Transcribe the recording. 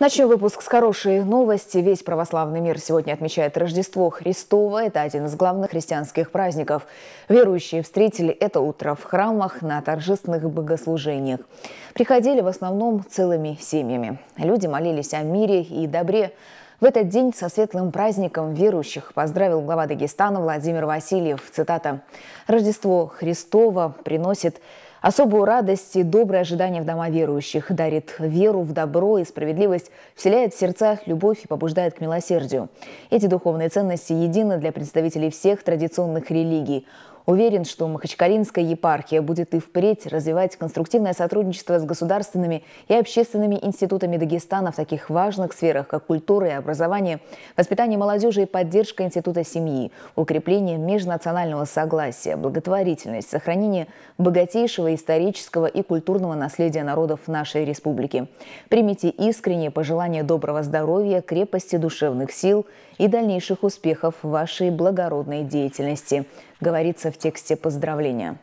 Начнем выпуск с хорошей новости. Весь православный мир сегодня отмечает Рождество Христово. Это один из главных христианских праздников. Верующие встретили это утро в храмах, на торжественных богослужениях. Приходили в основном целыми семьями. Люди молились о мире и добре. В этот день со светлым праздником верующих поздравил глава Дагестана Владимир Васильев. Цитата. «Рождество Христово приносит Особую радость и доброе ожидание в дома верующих дарит веру в добро и справедливость, вселяет в сердцах любовь и побуждает к милосердию. Эти духовные ценности едины для представителей всех традиционных религий – Уверен, что Махачкалинская епархия будет и впредь развивать конструктивное сотрудничество с государственными и общественными институтами Дагестана в таких важных сферах, как культура и образование, воспитание молодежи и поддержка института семьи, укрепление межнационального согласия, благотворительность, сохранение богатейшего исторического и культурного наследия народов нашей республики. Примите искренние пожелания доброго здоровья, крепости душевных сил и дальнейших успехов в вашей благородной деятельности говорится в тексте поздравления.